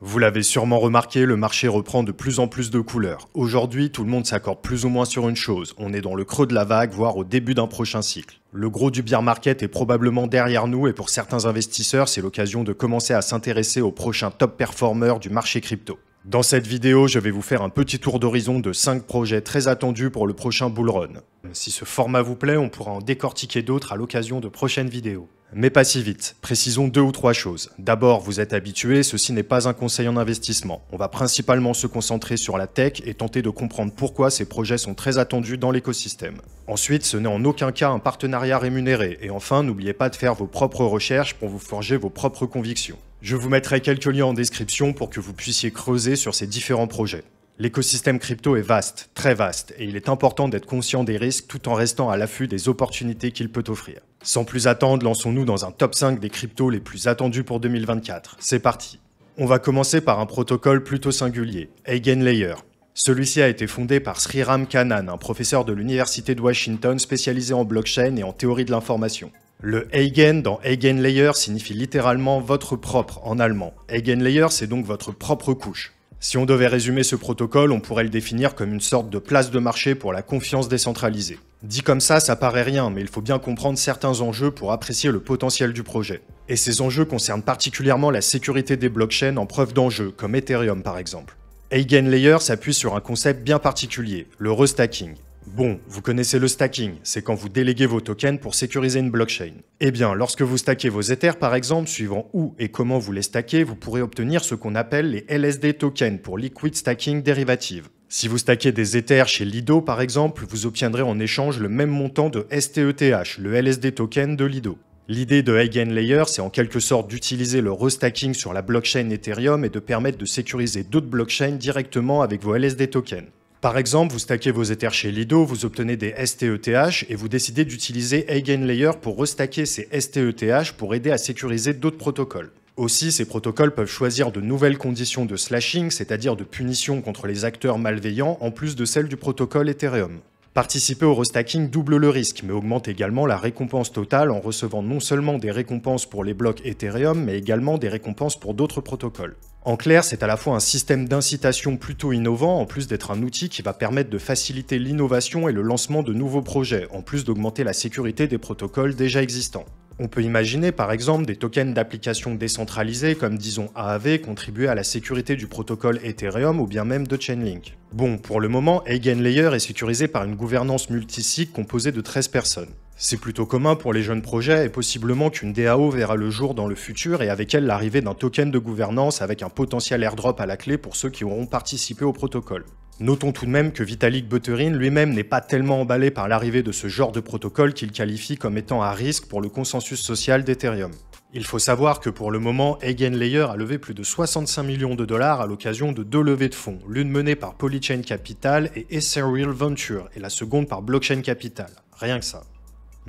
Vous l'avez sûrement remarqué, le marché reprend de plus en plus de couleurs. Aujourd'hui, tout le monde s'accorde plus ou moins sur une chose, on est dans le creux de la vague, voire au début d'un prochain cycle. Le gros du beer market est probablement derrière nous et pour certains investisseurs, c'est l'occasion de commencer à s'intéresser aux prochains top performers du marché crypto. Dans cette vidéo, je vais vous faire un petit tour d'horizon de 5 projets très attendus pour le prochain Bull Run. Si ce format vous plaît, on pourra en décortiquer d'autres à l'occasion de prochaines vidéos. Mais pas si vite, précisons deux ou trois choses. D'abord, vous êtes habitué, ceci n'est pas un conseil en investissement. On va principalement se concentrer sur la tech et tenter de comprendre pourquoi ces projets sont très attendus dans l'écosystème. Ensuite, ce n'est en aucun cas un partenariat rémunéré. Et enfin, n'oubliez pas de faire vos propres recherches pour vous forger vos propres convictions. Je vous mettrai quelques liens en description pour que vous puissiez creuser sur ces différents projets. L'écosystème crypto est vaste, très vaste, et il est important d'être conscient des risques tout en restant à l'affût des opportunités qu'il peut offrir. Sans plus attendre, lançons-nous dans un top 5 des cryptos les plus attendus pour 2024. C'est parti On va commencer par un protocole plutôt singulier, Eigenlayer. Celui-ci a été fondé par Sriram Kanan, un professeur de l'Université de Washington spécialisé en blockchain et en théorie de l'information. Le Eigen dans Eigenlayer signifie littéralement votre propre en allemand. Eigenlayer, c'est donc votre propre couche. Si on devait résumer ce protocole, on pourrait le définir comme une sorte de place de marché pour la confiance décentralisée. Dit comme ça, ça paraît rien, mais il faut bien comprendre certains enjeux pour apprécier le potentiel du projet. Et ces enjeux concernent particulièrement la sécurité des blockchains en preuve d'enjeux, comme Ethereum par exemple. Eigenlayer s'appuie sur un concept bien particulier, le restacking. Bon, vous connaissez le stacking, c'est quand vous déléguez vos tokens pour sécuriser une blockchain. Eh bien, lorsque vous stackez vos Ethers par exemple, suivant où et comment vous les stackez, vous pourrez obtenir ce qu'on appelle les LSD tokens pour Liquid Stacking Dérivative. Si vous stackez des Ethers chez Lido par exemple, vous obtiendrez en échange le même montant de STETH, le LSD token de Lido. L'idée de Layer, c'est en quelque sorte d'utiliser le restacking sur la blockchain Ethereum et de permettre de sécuriser d'autres blockchains directement avec vos LSD tokens. Par exemple, vous stackez vos Ethers chez Lido, vous obtenez des STETH et vous décidez d'utiliser EigenLayer pour restacker ces STETH pour aider à sécuriser d'autres protocoles. Aussi, ces protocoles peuvent choisir de nouvelles conditions de slashing, c'est-à-dire de punition contre les acteurs malveillants, en plus de celles du protocole Ethereum. Participer au restacking double le risque, mais augmente également la récompense totale en recevant non seulement des récompenses pour les blocs Ethereum, mais également des récompenses pour d'autres protocoles. En clair, c'est à la fois un système d'incitation plutôt innovant, en plus d'être un outil qui va permettre de faciliter l'innovation et le lancement de nouveaux projets, en plus d'augmenter la sécurité des protocoles déjà existants. On peut imaginer par exemple des tokens d'applications décentralisées comme disons AAV contribuer à la sécurité du protocole Ethereum ou bien même de Chainlink. Bon, pour le moment, Eigenlayer est sécurisé par une gouvernance multisig composée de 13 personnes. C'est plutôt commun pour les jeunes projets et possiblement qu'une DAO verra le jour dans le futur et avec elle l'arrivée d'un token de gouvernance avec un potentiel airdrop à la clé pour ceux qui auront participé au protocole. Notons tout de même que Vitalik Buterin lui-même n'est pas tellement emballé par l'arrivée de ce genre de protocole qu'il qualifie comme étant à risque pour le consensus social d'Ethereum. Il faut savoir que pour le moment, Eigenlayer a levé plus de 65 millions de dollars à l'occasion de deux levées de fonds, l'une menée par Polychain Capital et Ethereal Venture, et la seconde par Blockchain Capital. Rien que ça.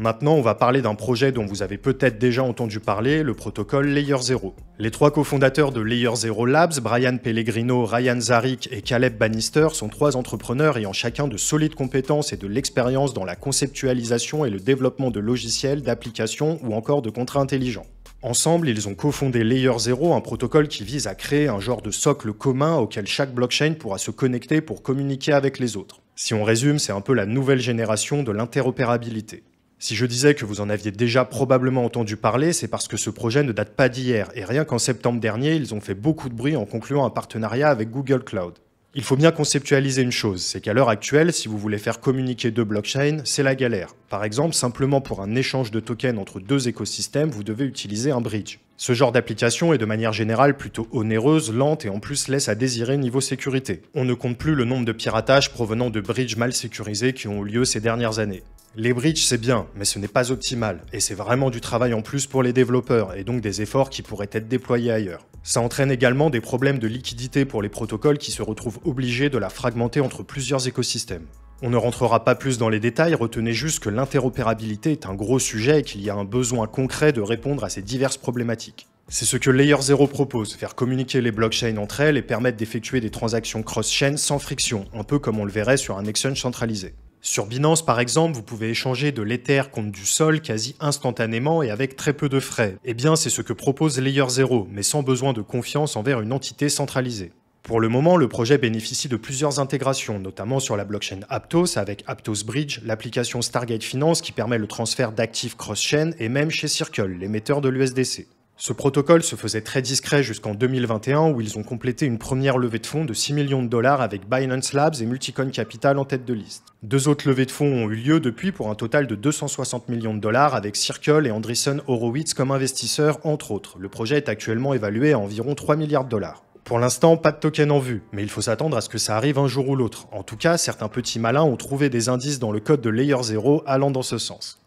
Maintenant, on va parler d'un projet dont vous avez peut-être déjà entendu parler, le protocole Layer 0. Les trois cofondateurs de Layer Zero Labs, Brian Pellegrino, Ryan Zarik et Caleb Bannister, sont trois entrepreneurs ayant chacun de solides compétences et de l'expérience dans la conceptualisation et le développement de logiciels, d'applications ou encore de contrats intelligents. Ensemble, ils ont cofondé Layer 0, un protocole qui vise à créer un genre de socle commun auquel chaque blockchain pourra se connecter pour communiquer avec les autres. Si on résume, c'est un peu la nouvelle génération de l'interopérabilité. Si je disais que vous en aviez déjà probablement entendu parler, c'est parce que ce projet ne date pas d'hier, et rien qu'en septembre dernier, ils ont fait beaucoup de bruit en concluant un partenariat avec Google Cloud. Il faut bien conceptualiser une chose, c'est qu'à l'heure actuelle, si vous voulez faire communiquer deux blockchains, c'est la galère. Par exemple, simplement pour un échange de tokens entre deux écosystèmes, vous devez utiliser un bridge. Ce genre d'application est de manière générale plutôt onéreuse, lente et en plus laisse à désirer niveau sécurité. On ne compte plus le nombre de piratages provenant de bridges mal sécurisés qui ont eu lieu ces dernières années. Les bridges, c'est bien, mais ce n'est pas optimal, et c'est vraiment du travail en plus pour les développeurs, et donc des efforts qui pourraient être déployés ailleurs. Ça entraîne également des problèmes de liquidité pour les protocoles qui se retrouvent obligés de la fragmenter entre plusieurs écosystèmes. On ne rentrera pas plus dans les détails, retenez juste que l'interopérabilité est un gros sujet et qu'il y a un besoin concret de répondre à ces diverses problématiques. C'est ce que Layer 0 propose, faire communiquer les blockchains entre elles et permettre d'effectuer des transactions cross-chain sans friction, un peu comme on le verrait sur un exchange centralisé. Sur Binance, par exemple, vous pouvez échanger de l'Ether contre du Sol quasi instantanément et avec très peu de frais. Eh bien, c'est ce que propose Layer 0, mais sans besoin de confiance envers une entité centralisée. Pour le moment, le projet bénéficie de plusieurs intégrations, notamment sur la blockchain Aptos avec Aptos Bridge, l'application Stargate Finance qui permet le transfert d'actifs cross-chain et même chez Circle, l'émetteur de l'USDC. Ce protocole se faisait très discret jusqu'en 2021 où ils ont complété une première levée de fonds de 6 millions de dollars avec Binance Labs et Multicon Capital en tête de liste. Deux autres levées de fonds ont eu lieu depuis pour un total de 260 millions de dollars avec Circle et Andreessen Horowitz comme investisseurs entre autres. Le projet est actuellement évalué à environ 3 milliards de dollars. Pour l'instant, pas de token en vue, mais il faut s'attendre à ce que ça arrive un jour ou l'autre. En tout cas, certains petits malins ont trouvé des indices dans le code de Layer 0 allant dans ce sens.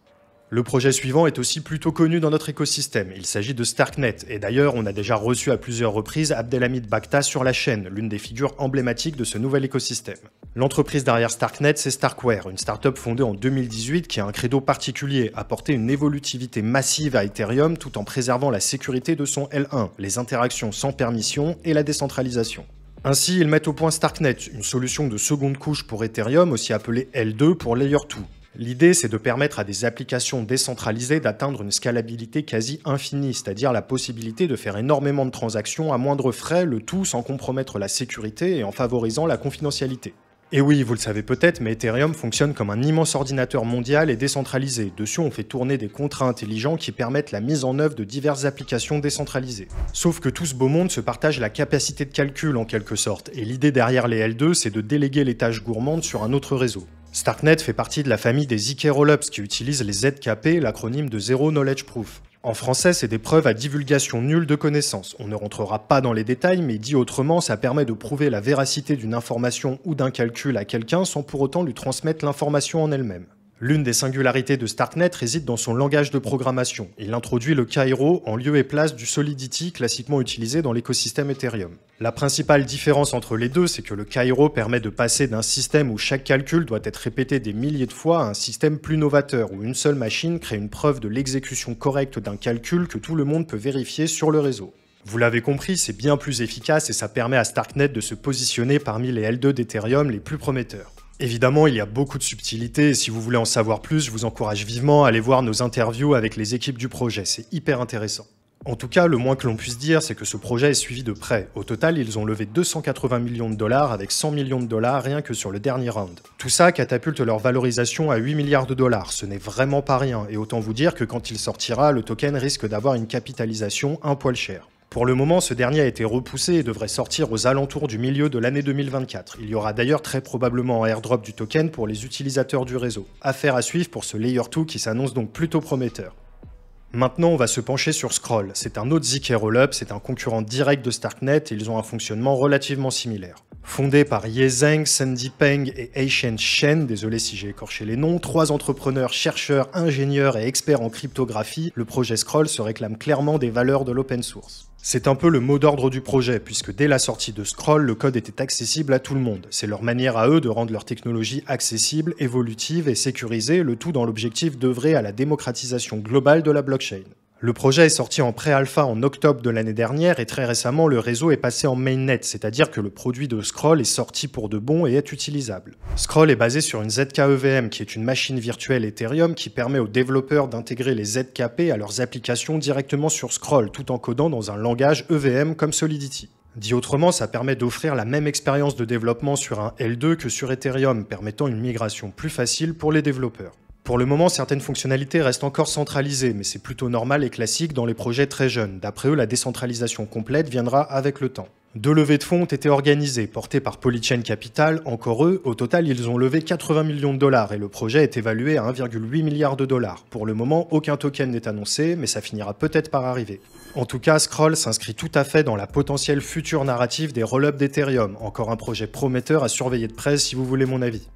Le projet suivant est aussi plutôt connu dans notre écosystème. Il s'agit de Starknet. Et d'ailleurs, on a déjà reçu à plusieurs reprises Abdelhamid Bakta sur la chaîne, l'une des figures emblématiques de ce nouvel écosystème. L'entreprise derrière Starknet, c'est Starkware, une startup fondée en 2018 qui a un credo particulier, apporter une évolutivité massive à Ethereum tout en préservant la sécurité de son L1, les interactions sans permission et la décentralisation. Ainsi, ils mettent au point Starknet, une solution de seconde couche pour Ethereum, aussi appelée L2 pour Layer 2. L'idée, c'est de permettre à des applications décentralisées d'atteindre une scalabilité quasi infinie, c'est-à-dire la possibilité de faire énormément de transactions à moindre frais, le tout sans compromettre la sécurité et en favorisant la confidentialité. Et oui, vous le savez peut-être, mais Ethereum fonctionne comme un immense ordinateur mondial et décentralisé. Dessus, on fait tourner des contrats intelligents qui permettent la mise en œuvre de diverses applications décentralisées. Sauf que tout ce beau monde se partage la capacité de calcul en quelque sorte, et l'idée derrière les L2, c'est de déléguer les tâches gourmandes sur un autre réseau. Starknet fait partie de la famille des IK Rollups qui utilisent les ZKP, l'acronyme de Zero Knowledge Proof. En français, c'est des preuves à divulgation nulle de connaissances. On ne rentrera pas dans les détails, mais dit autrement, ça permet de prouver la véracité d'une information ou d'un calcul à quelqu'un sans pour autant lui transmettre l'information en elle-même. L'une des singularités de Starknet réside dans son langage de programmation. Il introduit le Cairo en lieu et place du Solidity classiquement utilisé dans l'écosystème Ethereum. La principale différence entre les deux, c'est que le Cairo permet de passer d'un système où chaque calcul doit être répété des milliers de fois à un système plus novateur, où une seule machine crée une preuve de l'exécution correcte d'un calcul que tout le monde peut vérifier sur le réseau. Vous l'avez compris, c'est bien plus efficace et ça permet à Starknet de se positionner parmi les L2 d'Ethereum les plus prometteurs. Évidemment, il y a beaucoup de subtilités. Et si vous voulez en savoir plus, je vous encourage vivement à aller voir nos interviews avec les équipes du projet. C'est hyper intéressant. En tout cas, le moins que l'on puisse dire, c'est que ce projet est suivi de près. Au total, ils ont levé 280 millions de dollars avec 100 millions de dollars rien que sur le dernier round. Tout ça catapulte leur valorisation à 8 milliards de dollars. Ce n'est vraiment pas rien. Et autant vous dire que quand il sortira, le token risque d'avoir une capitalisation un poil cher. Pour le moment, ce dernier a été repoussé et devrait sortir aux alentours du milieu de l'année 2024. Il y aura d'ailleurs très probablement un airdrop du token pour les utilisateurs du réseau. Affaire à suivre pour ce Layer 2 qui s'annonce donc plutôt prometteur. Maintenant, on va se pencher sur Scroll. C'est un autre ZK Rollup, c'est un concurrent direct de Starknet et ils ont un fonctionnement relativement similaire. Fondé par Ye Zheng, Sandy Peng et Aishen Shen, désolé si j'ai écorché les noms, trois entrepreneurs, chercheurs, ingénieurs et experts en cryptographie, le projet Scroll se réclame clairement des valeurs de l'open source. C'est un peu le mot d'ordre du projet, puisque dès la sortie de Scroll, le code était accessible à tout le monde. C'est leur manière à eux de rendre leur technologie accessible, évolutive et sécurisée, le tout dans l'objectif d'œuvrer à la démocratisation globale de la blockchain. Le projet est sorti en pré-alpha en octobre de l'année dernière et très récemment, le réseau est passé en mainnet, c'est-à-dire que le produit de Scroll est sorti pour de bon et est utilisable. Scroll est basé sur une ZKEVM, qui est une machine virtuelle Ethereum qui permet aux développeurs d'intégrer les ZKP à leurs applications directement sur Scroll, tout en codant dans un langage EVM comme Solidity. Dit autrement, ça permet d'offrir la même expérience de développement sur un L2 que sur Ethereum, permettant une migration plus facile pour les développeurs. Pour le moment, certaines fonctionnalités restent encore centralisées, mais c'est plutôt normal et classique dans les projets très jeunes. D'après eux, la décentralisation complète viendra avec le temps. Deux levées de fonds ont été organisées, portées par Polychain Capital, encore eux. Au total, ils ont levé 80 millions de dollars et le projet est évalué à 1,8 milliard de dollars. Pour le moment, aucun token n'est annoncé, mais ça finira peut-être par arriver. En tout cas, Scroll s'inscrit tout à fait dans la potentielle future narrative des roll-up d'Ethereum, encore un projet prometteur à surveiller de près si vous voulez mon avis.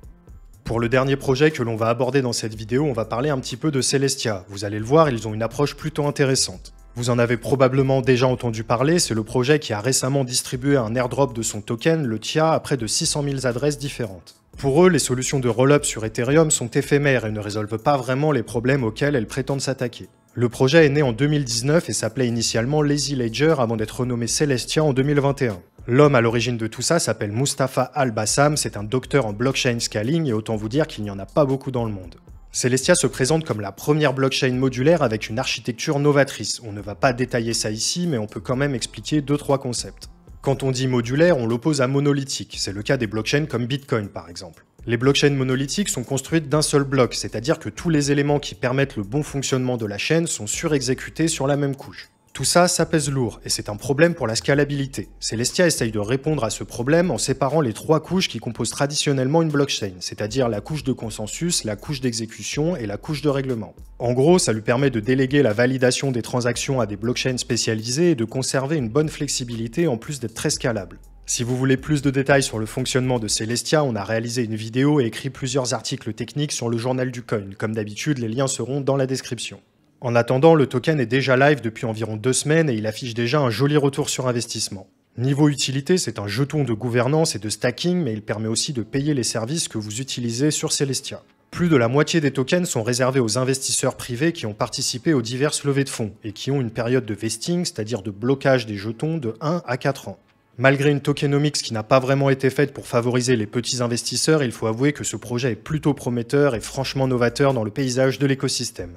Pour le dernier projet que l'on va aborder dans cette vidéo, on va parler un petit peu de Celestia. Vous allez le voir, ils ont une approche plutôt intéressante. Vous en avez probablement déjà entendu parler, c'est le projet qui a récemment distribué un airdrop de son token, le TIA, à près de 600 000 adresses différentes. Pour eux, les solutions de roll-up sur Ethereum sont éphémères et ne résolvent pas vraiment les problèmes auxquels elles prétendent s'attaquer. Le projet est né en 2019 et s'appelait initialement Lazy Ledger avant d'être renommé Celestia en 2021. L'homme à l'origine de tout ça s'appelle Mustafa Al-Bassam, c'est un docteur en blockchain scaling et autant vous dire qu'il n'y en a pas beaucoup dans le monde. Celestia se présente comme la première blockchain modulaire avec une architecture novatrice. On ne va pas détailler ça ici, mais on peut quand même expliquer 2-3 concepts. Quand on dit modulaire, on l'oppose à monolithique, c'est le cas des blockchains comme Bitcoin par exemple. Les blockchains monolithiques sont construites d'un seul bloc, c'est-à-dire que tous les éléments qui permettent le bon fonctionnement de la chaîne sont surexécutés sur la même couche. Tout ça, ça pèse lourd, et c'est un problème pour la scalabilité. Celestia essaye de répondre à ce problème en séparant les trois couches qui composent traditionnellement une blockchain, c'est-à-dire la couche de consensus, la couche d'exécution et la couche de règlement. En gros, ça lui permet de déléguer la validation des transactions à des blockchains spécialisées et de conserver une bonne flexibilité en plus d'être très scalable. Si vous voulez plus de détails sur le fonctionnement de Celestia, on a réalisé une vidéo et écrit plusieurs articles techniques sur le journal du coin. Comme d'habitude, les liens seront dans la description. En attendant, le token est déjà live depuis environ deux semaines et il affiche déjà un joli retour sur investissement. Niveau utilité, c'est un jeton de gouvernance et de stacking, mais il permet aussi de payer les services que vous utilisez sur Celestia. Plus de la moitié des tokens sont réservés aux investisseurs privés qui ont participé aux diverses levées de fonds et qui ont une période de vesting, c'est-à-dire de blocage des jetons de 1 à 4 ans. Malgré une tokenomics qui n'a pas vraiment été faite pour favoriser les petits investisseurs, il faut avouer que ce projet est plutôt prometteur et franchement novateur dans le paysage de l'écosystème.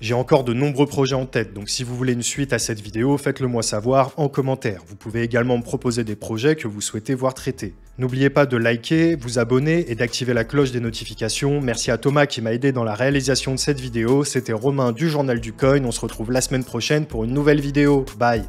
J'ai encore de nombreux projets en tête, donc si vous voulez une suite à cette vidéo, faites-le moi savoir en commentaire. Vous pouvez également me proposer des projets que vous souhaitez voir traités. N'oubliez pas de liker, vous abonner et d'activer la cloche des notifications. Merci à Thomas qui m'a aidé dans la réalisation de cette vidéo. C'était Romain du Journal du Coin. On se retrouve la semaine prochaine pour une nouvelle vidéo. Bye